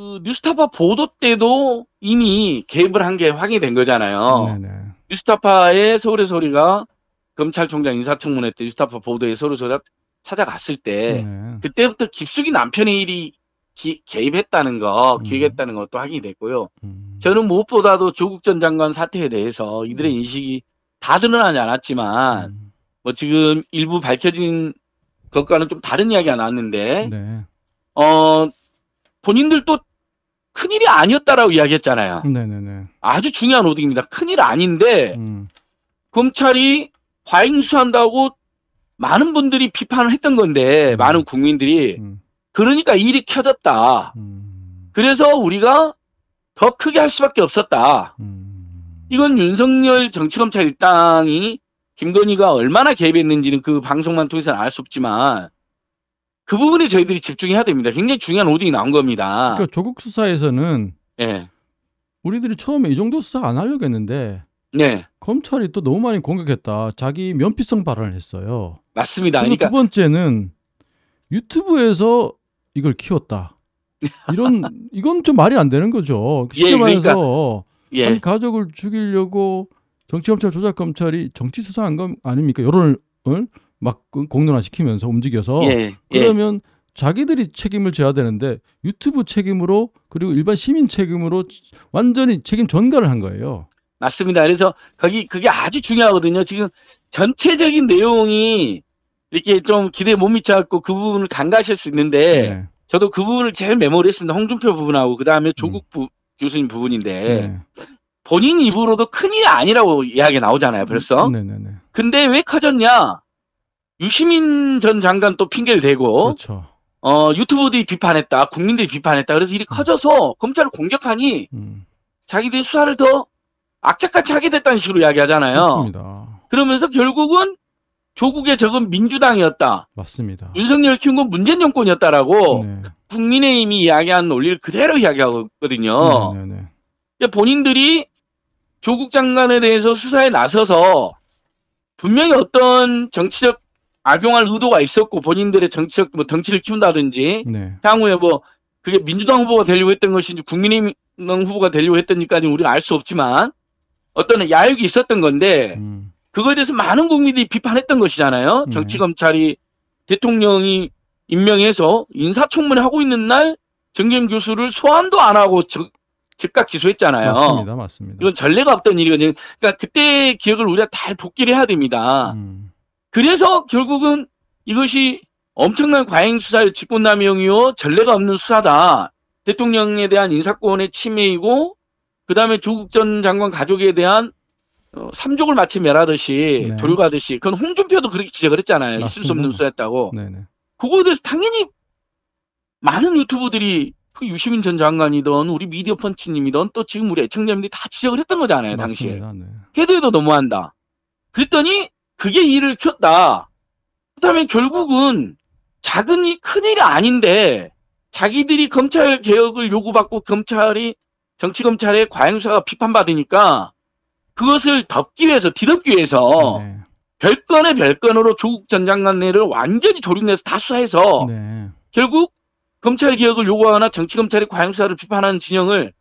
그 뉴스타파 보도 때도 이미 개입을 한 게 확인이 된 거잖아요. 네네. 네. 뉴스타파의 서울의 소리가 검찰총장 인사청문회 때 뉴스타파 보도에 서울의 소리가 찾아갔을 때 네네. 그때부터 깊숙이 남편의 일이 기, 개입했다는 거, 음. 기획했다는 것도 확인이 됐고요. 음. 저는 무엇보다도 조국 전 장관 사태에 대해서 이들의 음. 인식이 다 드러나지 않았지만 음. 뭐 지금 일부 밝혀진 것과는 좀 다른 이야기가 나왔는데 네. 어 본인들도 큰일이 아니었다라고 이야기했잖아요. 네네네. 아주 중요한 오딩입니다. 큰일 아닌데 음. 검찰이 과잉수한다고 많은 분들이 비판을 했던 건데 음. 많은 국민들이 음. 그러니까 일이 켜졌다. 음. 그래서 우리가 더 크게 할 수밖에 없었다. 음. 이건 윤석열 정치검찰 일당이 김건희가 얼마나 개입했는지는 그 방송만 통해서는 알 수 없지만 그 부분에 저희들이 집중해야 됩니다. 굉장히 중요한 오딩이 나온 겁니다. 그러니까 조국 수사에서는 네. 우리들이 처음에 이 정도 수사 안 하려고 했는데 네. 검찰이 또 너무 많이 공격했다. 자기 면피성 발언을 했어요. 맞습니다. 그러니까 두 번째는 유튜브에서 이걸 키웠다. 이런 이건 좀 말이 안 되는 거죠. 예, 쉽게 예, 그러니까, 말해서 예. 가족을 죽이려고 정치 검찰 조작 검찰이 정치 수사한 건 아닙니까? 여론을 막 공론화시키면서 움직여서 예, 예. 그러면 예. 자기들이 책임을 져야 되는데 유튜브 책임으로 그리고 일반 시민 책임으로 완전히 책임 전가를 한 거예요. 맞습니다. 그래서 거기 그게 아주 중요하거든요. 지금 전체적인 내용이 이렇게 좀 기대 못 미쳐갖고 그 부분을 간과하실 수 있는데 네. 저도 그 부분을 제일 메모를 했습니다. 홍준표 부분하고 그 다음에 조국 음. 부, 음. 교수님 부분인데 네. 본인 입으로도 큰일이 아니라고 이야기 나오잖아요. 벌써. 네, 네, 네, 근데 왜 커졌냐? 유시민 전 장관 또 핑계를 대고 그렇죠. 어, 유튜브들이 비판했다. 국민들이 비판했다. 그래서 일이 음. 커져서 검찰을 공격하니 음. 자기들이 수사를 더 악착같이 하게 됐다는 식으로 이야기하잖아요. 맞습니다. 그러면서 결국은 조국의 적은 민주당이었다. 맞습니다. 윤석열 키운 건 문재인 정권이었다라고 네. 국민의힘이 이야기한 논리를 그대로 이야기하거든요. 네, 네, 네. 본인들이 조국 장관에 대해서 수사에 나서서 분명히 어떤 정치적 악용할 의도가 있었고 본인들의 정치적 뭐 덩치를 키운다든지 네. 향후에 뭐 그게 민주당 후보가 되려고 했던 것인지 국민의당 후보가 되려고 했던지까지 우리는알수 없지만 어떤 야욕이 있었던 건데 음. 그거에 대해서 많은 국민들이 비판했던 것이잖아요. 네. 정치 검찰이 대통령이 임명해서 인사청문회 하고 있는 날 정경 교수를 소환도 안 하고 저, 즉각 기소했잖아요. 맞습니다, 맞습니다. 이건 전례가 없던 일이거든요. 그러니까 그때 기억을 우리가 다 복기를 해야 됩니다. 음. 그래서 결국은 이것이 엄청난 과잉 수사의 직권남용이요 전례가 없는 수사다. 대통령에 대한 인사권의 침해이고 그 다음에 조국 전 장관 가족에 대한 어, 삼족을 마치 멸하듯이 네. 도륙하듯이 그건 홍준표도 그렇게 지적을 했잖아요. 맞습니다. 있을 수 없는 수사였다고. 네네. 그거에 대해서 당연히 많은 유튜브들이 그 유시민 전 장관이던 우리 미디어 펀치님이던 또 지금 우리 애청자님들이 다 지적을 했던 거잖아요. 당시에. 맞 네. 해도 에도 너무한다. 그랬더니 그게 일을 켰다. 그렇다면 결국은 작은 일, 큰일이 아닌데 자기들이 검찰 개혁을 요구받고 검찰이 정치 검찰의 과잉수사가 비판받으니까 그것을 덮기 위해서 뒤덮기 위해서 네. 별건의 별건으로 조국 전장관내를 완전히 조립내서 다 수사해서 네. 결국 검찰 개혁을 요구하거나 정치 검찰의 과잉 수사를 비판하는 진영을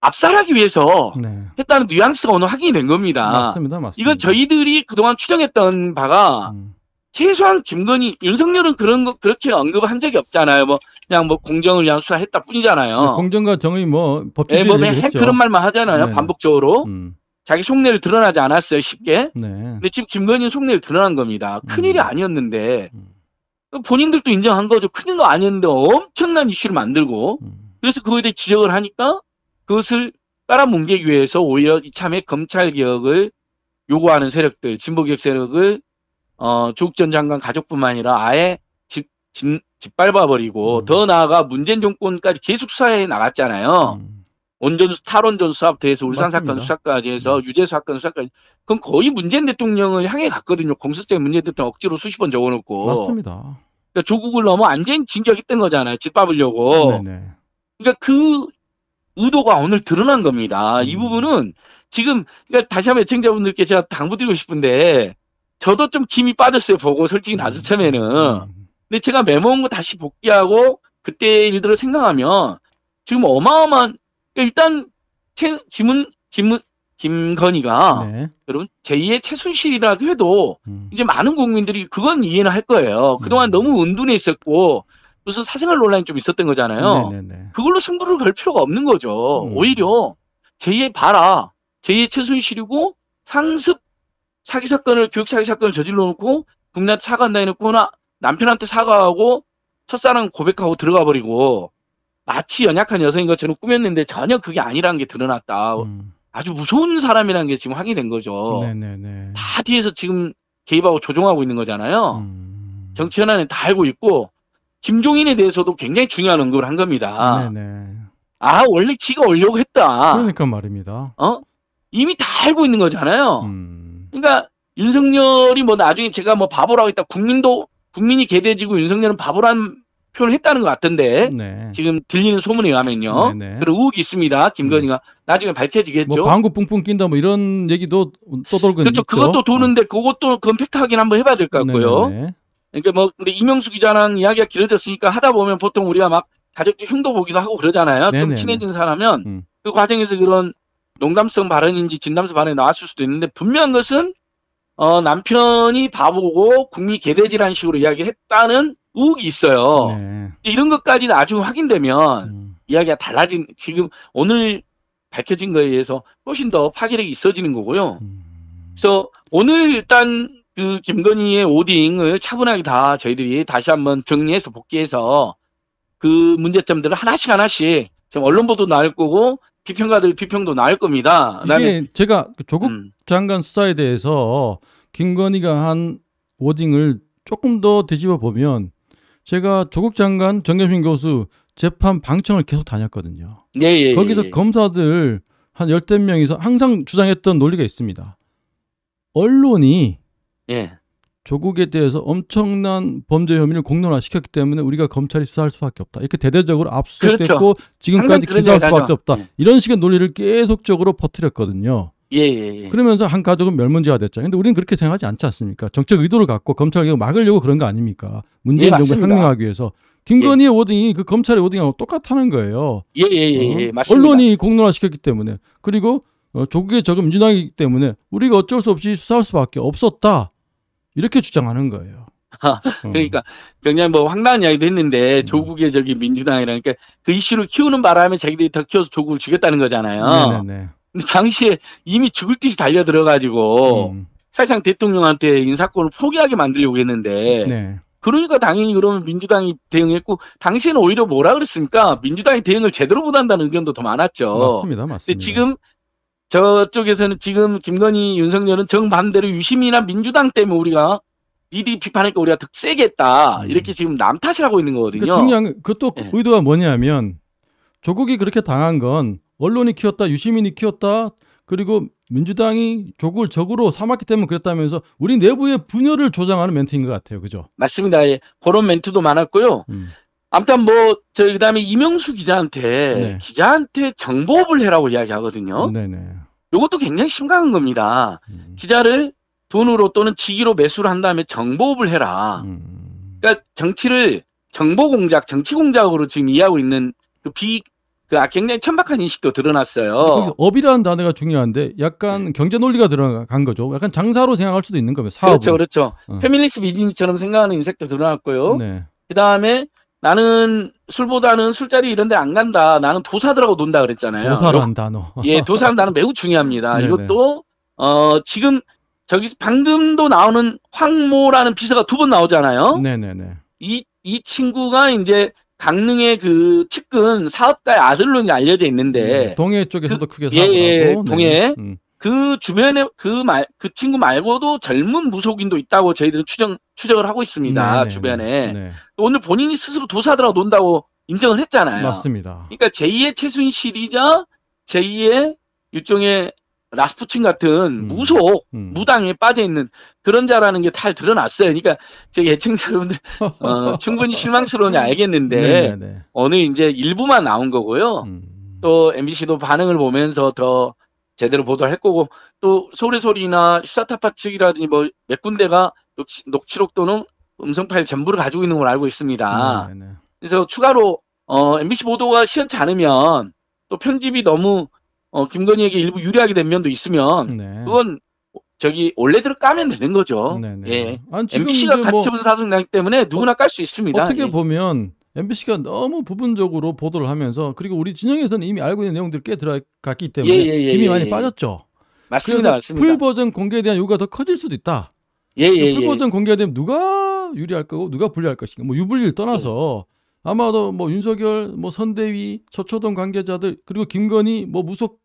압살하기 위해서 네. 했다는 뉘앙스가 오늘 확인이 된 겁니다. 맞습니다, 맞습니다. 이건 저희들이 그동안 추정했던 바가 음. 최소한 김건희, 윤석열은 그런 거 그렇게 언급한 적이 없잖아요. 뭐 그냥 뭐 공정을 위한 수사 했다 뿐이잖아요. 네, 공정과 정의 뭐 법치주의 네, 그런 말만 하잖아요. 네. 반복적으로 음. 자기 속내를 드러나지 않았어요 쉽게. 네. 근데 지금 김건희는 속내를 드러난 겁니다. 큰 일이 음. 아니었는데 음. 그 본인들도 인정한 거죠. 큰 일도 아니었는데 엄청난 이슈를 만들고 음. 그래서 그거에 대해 지적을 하니까 그것을 깔아뭉개기 위해서 오히려 이참에 검찰 개혁을 요구하는 세력들, 진보 개혁 세력을 어, 조국 전 장관 가족뿐만 아니라 아예 집, 집, 짓밟아버리고 음. 더 나아가 문재인 정권까지 계속 수사해 나갔잖아요. 음. 온전수 탈원 전수사부터 해서 울산 맞습니다. 사건 수사까지 해서 음. 네. 유죄 사건 수사까지 그럼 거의 문재인 대통령을 향해 갔거든요. 공소장 문재인 대통령 억지로 수십 번 적어놓고 맞습니다. 그러니까 조국을 넘어 안전 진격이 뜬 거잖아요. 짓밟으려고. 네네. 네, 네. 그러니까 그 의도가 오늘 드러난 겁니다. 음. 이 부분은 지금 그러니까 다시 한번 청자분들께 제가 당부드리고 싶은데 저도 좀김이 빠졌어요 보고 솔직히 음. 나서 처음에는 근데 제가 메모한 거 다시 복귀하고 그때 일들을 생각하면 지금 어마어마한 그러니까 일단 최, 김은 김은 김건희가 네. 여러분 제2의 최순실이라고 해도 음. 이제 많은 국민들이 그건 이해는 할 거예요. 그동안 음. 너무 은둔해 있었고 무슨 사생활 논란이 좀 있었던 거잖아요. 네네네. 그걸로 승부를 걸 필요가 없는 거죠. 음. 오히려 제2의 바라, 제2의 최순실이고 상습 사기 사건을 교육 사기 사건을 저질러 놓고 국내한테 사과한다 해놓고 나 남편한테 사과하고 첫사랑 고백하고 들어가 버리고 마치 연약한 여성인 것처럼 꾸몄는데 전혀 그게 아니라는 게 드러났다. 음. 아주 무서운 사람이라는 게 지금 확인된 거죠. 네네네. 다 뒤에서 지금 개입하고 조종하고 있는 거잖아요. 음. 정치 현안은 다 알고 있고 김종인에 대해서도 굉장히 중요한 언급을 한 겁니다. 네네. 네. 아 원래 지가 올려고 했다. 그러니까 말입니다. 어 이미 다 알고 있는 거잖아요. 음... 그러니까 윤석열이 뭐 나중에 제가 뭐 바보라고 했다. 국민도 국민이 개돼지고 윤석열은 바보라는 표현을 했다는 것 같은데 네. 지금 들리는 소문에 의하면요. 네네. 네. 그런 의혹이 있습니다. 김건희가 네. 나중에 밝혀지겠죠. 뭐 방구 뿡뿡 낀다 뭐 이런 얘기도 떠돌고 그렇죠. 있죠. 그렇죠. 있죠? 그것도 도는데 그것도 그건 팩트확인 한번 해봐야 될것 네, 같고요. 네네. 그러니까 뭐 근데 이명수 기자랑 이야기가 길어졌으니까 하다 보면 보통 우리가 막가족들 흉도 보기도 하고 그러잖아요. 네네. 좀 친해진 사람면 음. 그 과정에서 그런 농담성 발언인지 진담성 발언이 나왔을 수도 있는데 분명한 것은 어, 남편이 바보고 국민 개돼지라는 식으로 이야기했다는 의혹이 있어요. 네. 이런 것까지 나중에 확인되면 음. 이야기가 달라진 지금 오늘 밝혀진 거에 의해서 훨씬 더 파괴력이 있어지는 거고요. 음. 그래서 오늘 일단 그 김건희의 오딩을 차분하게 다 저희들이 다시 한번 정리해서 복귀해서 그 문제점들을 하나씩 하나씩 지금 언론 보도 나올 거고 비평가들 비평도 나올 겁니다. 이게 제가 그 조국 음. 장관 수사에 대해서 김건희가 한오딩을 조금 더 뒤집어 보면 제가 조국 장관 정경심 교수 재판 방청을 계속 다녔거든요. 예, 예, 예 거기서 예, 검사들 한 열댓 명이서 항상 주장했던 논리가 있습니다. 언론이 예. 조국에 대해서 엄청난 범죄 혐의를 공론화시켰기 때문에 우리가 검찰이 수사할 수밖에 없다. 이렇게 대대적으로 압수수색됐고 그렇죠. 지금까지 기소할 수밖에 없다. 예. 이런 식의 논리를 계속적으로 퍼뜨렸거든요. 예, 예, 예. 그러면서 한 가족은 멸문제가 됐죠. 근데 우리는 그렇게 생각하지 않지 않습니까? 정책 의도를 갖고 검찰 개혁 막으려고 그런 거 아닙니까? 문재인 예, 정부를 혁명하기 위해서. 김건희의 예. 워딩이그 검찰의 워딩하고 똑같다는 거예요. 예, 예, 예, 예. 어? 맞습니다. 언론이 공론화시켰기 때문에. 그리고 어, 조국의 적은 민주당이기 때문에 우리가 어쩔 수 없이 수사할 수밖에 없었다. 이렇게 주장하는 거예요. 아, 어. 그러니까 굉장히 뭐 황당한 이야기도 했는데 음. 조국의 저기 민주당이라니까 그러니까 그 이슈를 키우는 바람에 자기들이 더 키워서 조국을 죽였다는 거잖아요. 네네네. 당시에 이미 죽을 듯이 달려 들어가지고 음. 사실상 대통령한테 인사권을 포기하게 만들려고 했는데 네. 그러니까 당연히 그러면 민주당이 대응했고 당시에는 오히려 뭐라 그랬습니까? 민주당이 대응을 제대로 못한다는 의견도 더 많았죠. 맞습니다, 맞습니다. 근데 지금 저쪽에서는 지금 김건희, 윤석열은 정반대로 유시민이나 민주당 때문에 우리가 니들이 비판할까 우리가 득 세게 했다. 음. 이렇게 지금 남 탓을 하고 있는 거거든요. 그러니까 그것도 네. 의도가 뭐냐면 조국이 그렇게 당한 건 언론이 키웠다, 유시민이 키웠다, 그리고 민주당이 조국을 적으로 삼았기 때문에 그랬다면서 우리 내부의 분열을 조장하는 멘트인 것 같아요. 그죠? 맞습니다. 예. 그런 멘트도 많았고요. 음. 아무튼 뭐, 저, 그 다음에 이명수 기자한테, 네. 기자한테 정보업을 해라고 이야기하거든요. 네네. 요것도 굉장히 심각한 겁니다. 음. 기자를 돈으로 또는 직위로 매수를 한 다음에 정보업을 해라. 음. 그러니까 정치를 정보공작, 정치공작으로 지금 이해하고 있는 그 비, 그 아, 굉장히 천박한 인식도 드러났어요. 업이라는 단어가 중요한데 약간 네. 경제 논리가 들어간 거죠. 약간 장사로 생각할 수도 있는 거예요. 사업. 그렇죠, 그렇죠. 어. 페미니스트 즈니이처럼 생각하는 인색도 드러났고요. 네. 그 다음에 나는 술보다는 술자리 이런 데 안 간다. 나는 도사들하고 논다 그랬잖아요. 도사란 단어. 예, 도사란 단어 매우 중요합니다. 이것도 어, 지금 저기 방금도 나오는 황모라는 비서가 두 번 나오잖아요. 네네네. 이, 이 친구가 이제 강릉의 그 측근 사업가의 아들로 이제 알려져 있는데 네, 동해 쪽에서도 그, 크게 사업하고 예, 예 동해 네. 음. 그 주변에 그 말, 그 친구 말고도 젊은 무속인도 있다고 저희들은 추정, 추정을 하고 있습니다. 네네, 네, 네. 주변에. 네네. 오늘 본인이 스스로 도사들하고 논다고 인정을 했잖아요. 맞습니다. 그러니까 제2의 최순실이자 제2의 일종의 라스푸친 같은 음. 무속, 음, 무당에 빠져있는 그런 자라는 게 잘 드러났어요. 그러니까 제예측자 여러분들, 어, 충분히 실망스러운지 알겠는데, 네네네. 네, 어느 이제 일부만 나온 거고요. 음. 또 MBC도 반응을 보면서 더 제대로 보도할 거고 또 소리소리나 시사타파 측이라든지 뭐 몇 군데가 녹취, 녹취록 또는 음성 파일 전부를 가지고 있는 걸 알고 있습니다. 네, 네. 그래서 추가로 어, MBC 보도가 시원치 않으면 또 편집이 너무 어, 김건희에게 일부 유리하게 된 면도 있으면 네. 그건 저기 원래대로 까면 되는 거죠. 네, 네. 예. 아니, MBC가 같이 뭐 본 뭐... 사정이기 때문에 누구나 깔 수 있습니다. 어떻게 예. 보면 MBC가 너무 부분적으로 보도를 하면서 그리고 우리 진영에서는 이미 알고 있는 내용들이 꽤 들어갔기 때문에 예, 예, 예, 이미 예, 많이 예. 빠졌죠. 맞습니다, 맞습니다. 풀 버전 공개에 대한 요구가 더 커질 수도 있다. 예, 예, 예. 풀 버전 공개가 되면 누가 유리할 거고 누가 불리할 것인가, 뭐 유불리를 떠나서 아마도 뭐 윤석열, 뭐 선대위, 서초동 관계자들 그리고 김건희, 뭐 무속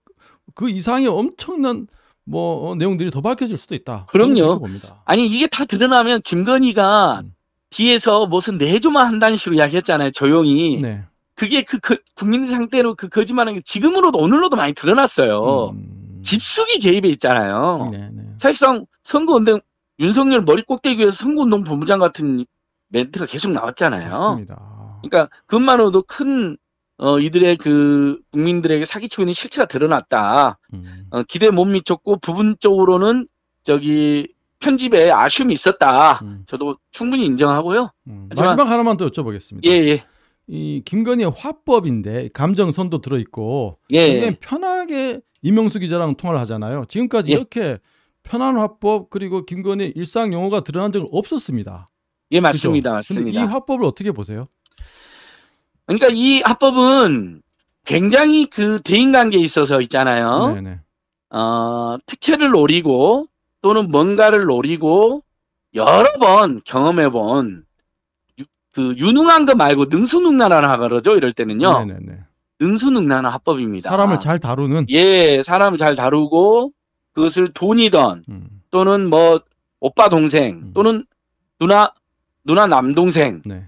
그 이상의 엄청난 뭐 어, 내용들이 더 밝혀질 수도 있다. 그럼요. 아니 이게 다 드러나면 김건희가 음. 뒤에서 무슨 내조만 한다는 식으로 이야기했잖아요. 조용히. 네. 그게 그, 그 국민 상태로 그 거짓말하는 게 지금으로도 오늘로도 많이 드러났어요. 음... 깊숙이 개입해 있잖아요. 네, 네. 사실상 선거운동 윤석열 머리 꼭대기 에서 선거운동 본부장 같은 멘트가 계속 나왔잖아요. 맞습니다. 그러니까 그것만으로도 큰 어, 이들의 그 국민들에게 사기치고 있는 실체가 드러났다. 음... 어, 기대 못 미쳤고 부분적으로는 저기 편집에 아쉬움이 있었다. 음. 저도 충분히 인정하고요. 음. 하지만, 마지막 하나만 더 여쭤보겠습니다. 예, 예. 이 김건희의 화법인데 감정선도 들어 있고 예, 예. 굉장히 편하게 이명수 기자랑 통화를 하잖아요. 지금까지 예. 이렇게 편한 화법 그리고 김건희 일상 용어가 드러난 적은 없었습니다. 예, 맞습니다. 맞습니다. 이 화법을 어떻게 보세요? 그러니까 이 화법은 굉장히 그 대인관계에 있어서 있잖아요. 네네. 어, 특혜를 노리고 또는 뭔가를 노리고 여러 번 경험해본 유, 그 유능한 거 말고 능수능란하라 그러죠 이럴 때는요 네네네. 능수능란한 합법입니다 사람을 잘 다루는 예 사람을 잘 다루고 그것을 돈이던 음. 또는 뭐 오빠 동생 음. 또는 누나 누나 남동생 네.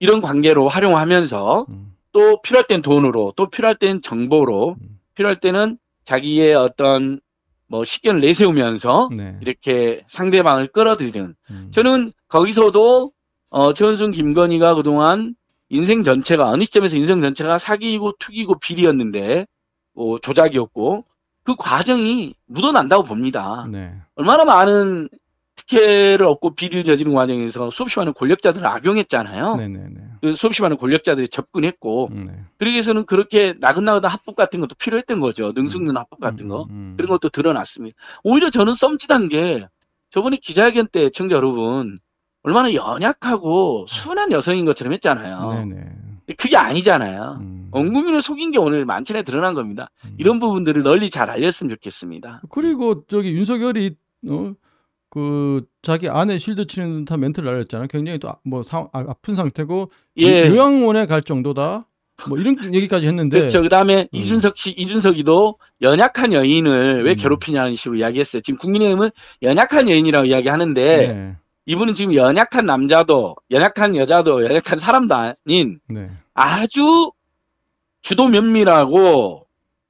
이런 관계로 활용하면서 음. 또 필요할 땐 돈으로 또 필요할 땐 정보로 음. 필요할 때는 자기의 어떤 뭐 식견을 내세우면서 네. 이렇게 상대방을 끌어들이는 음. 저는 거기서도 어, 최원순 김건희가 그동안 인생 전체가 어느 시점에서 인생 전체가 사기이고 투기고 비리였는데 뭐 조작이었고 그 과정이 묻어난다고 봅니다. 네. 얼마나 많은 특혜를 얻고 비리를 저지른 과정에서 수없이 많은 권력자들을 악용했잖아요. 네네네. 그 수없이 많은 권력자들이 접근했고, 음, 네. 그러기위해서는 그렇게 나긋나긋한 합법 같은 것도 필요했던 거죠. 음, 능숙는 합법 음, 같은 거. 음, 음, 그런 것도 드러났습니다. 오히려 저는 썸짓한 게 저번에 기자회견 때 청자 여러분 얼마나 연약하고 순한 여성인 것처럼 했잖아요. 네네. 그게 아니잖아요. 엉온 국민을 속인 게 오늘 만천에 드러난 겁니다. 음. 이런 부분들을 널리 잘 알렸으면 좋겠습니다. 그리고 저기 윤석열이 어, 그 자기 아내 실드 치는 듯한 멘트를 날렸잖아요. 굉장히 또뭐 아, 아, 아픈 상태고 예. 요양원에 갈 정도다. 뭐 이런 얘기까지 했는데 그렇죠. 그다음에 음. 이준석 씨 이준석이도 연약한 여인을 왜 음. 괴롭히냐는 식으로 이야기했어요. 지금 국민의힘은 연약한 여인이라고 이야기하는데 네. 이분은 지금 연약한 남자도 연약한 여자도 연약한 사람도 아닌 네. 아주 주도 면밀하고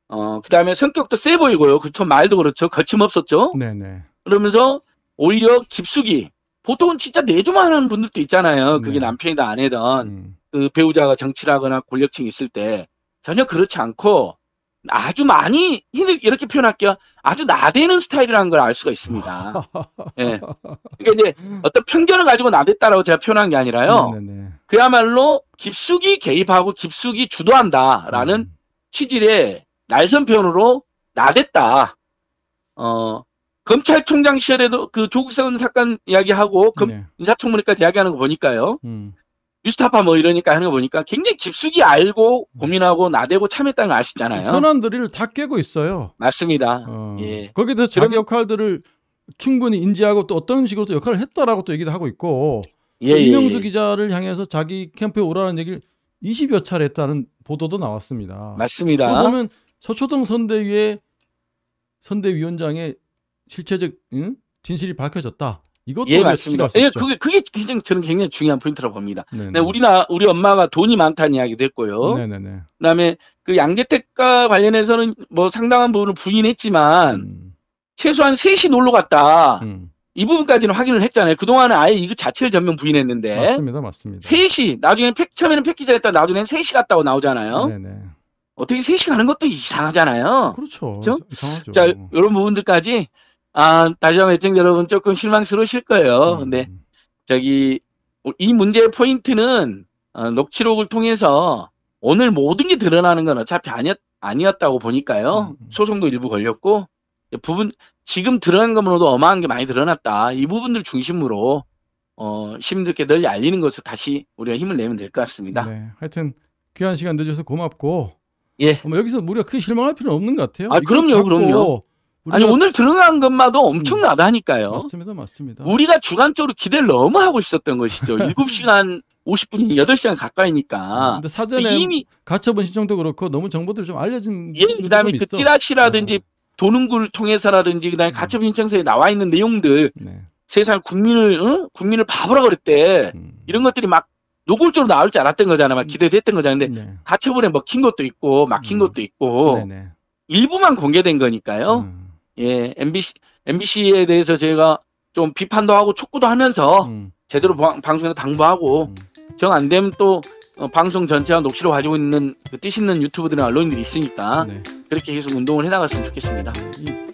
어 그다음에 성격도 세 보이고요. 그렇죠. 말도 그렇죠. 거침없었죠. 네네. 네. 그러면서 오히려 깊숙이 보통은 진짜 내조만 하는 분들도 있잖아요. 그게 네. 남편이든 아내든 음. 그 배우자가 정치라거나 권력층 이 있을 때 전혀 그렇지 않고 아주 많이 이렇게 표현할게요. 아주 나대는 스타일이라는 걸 알 수가 있습니다. 예. 그러니까 이제 어떤 편견을 가지고 나댔다라고 제가 표현한 게 아니라요. 네네네. 음, 네. 그야말로 깊숙이 개입하고 깊숙이 주도한다라는 음. 취지의 날선 표현으로 나댔다. 어, 검찰총장 시절에도 그 조국 선 사건 이야기하고 검, 네. 인사청문회까지 이야기하는 거 보니까요. 음. 뉴스타파 뭐 이러니까 하는 거 보니까 굉장히 깊숙이 알고 고민하고 나대고 참했다는 거 아시잖아요. 현한들을다 깨고 있어요. 맞습니다. 어. 예. 거기에 대해서 자기 그러 역할들을 충분히 인지하고 또 어떤 식으로 또 역할을 했다라고 또 얘기도 하고 있고 예, 예 이명수 예. 기자를 향해서 자기 캠프에 오라는 얘기를 20여 차례 했다는 보도도 나왔습니다. 맞습니다. 그러면 서초동 선대위의 선대위원장의 실체적 응? 진실이 밝혀졌다. 이것도 예 맞습니다. 예, 그게 그게 굉장히 저는 굉장히 중요한 포인트라고 봅니다. 네, 우리나 우리 엄마가 돈이 많다는 이야기도 했고요. 네네네. 그다음에 그 양재택과 관련해서는 뭐 상당한 부분을 부인했지만 음. 최소한 셋이 놀러 갔다. 음. 이 부분까지는 확인을 했잖아요. 그동안은 아예 이거 자체를 전면 부인했는데. 맞습니다. 맞습니다. 셋이 나중에 팩, 처음에는 패키지를 했다 나중에는 셋이 갔다고 나오잖아요. 네네. 어떻게 셋이 가는 것도 이상하잖아요. 그렇죠. 그렇죠? 이상하죠. 자, 이런 부분들까지 아, 다시 한번 애청자 여러분 조금 실망스러우실 거예요. 음. 근데 저기 이 문제의 포인트는 어, 녹취록을 통해서 오늘 모든 게 드러나는 건 어차피 아니었, 아니었다고 보니까요. 음, 음. 소송도 일부 걸렸고 부분 지금 드러난 것만으로도 어마한 게 많이 드러났다. 이 부분들 중심으로 어, 시민들께 늘 알리는 것을 다시 우리가 힘을 내면 될 것 같습니다. 네, 하여튼 귀한 시간 내줘서 고맙고 예. 어, 뭐 여기서 우리가 크게 실망할 필요는 없는 것 같아요. 아, 그럼요, 그럼요. 아니 오늘 드러난 것마도 엄청나다니까요. 음, 맞습니다, 맞습니다. 우리가 주관적으로 기대를 너무 하고 있었던 것이죠. 7시간 50분이 8시간 가까이니까. 음, 근데 사전에 이미 가처분 신청도 그렇고 너무 정보들 좀 알려진 예, 그다음에 그, 그 찌라시라든지 어. 네. 도는구를 통해서라든지 그다음에 음. 가처분 신청서에 나와 있는 내용들 네. 세상 국민을 응? 국민을 바보라 그랬대. 음. 이런 것들이 막 노골적으로 나올 줄 알았던 거잖아. 막 기대됐던 거잖아. 근데 네. 가처분에 먹힌 것도 있고 막힌 음. 것도 있고 네네. 일부만 공개된 거니까요. 음. 예, MBC, MBC에 대해서 제가 좀 비판도 하고 촉구도 하면서 음. 제대로 방, 송에서 당부하고 음. 정안 되면 또 어, 방송 전체와 녹취를 가지고 있는 그뜻 있는 유튜브들이나 언론인들이 있으니까 네. 그렇게 계속 운동을 해나갔으면 좋겠습니다. 음.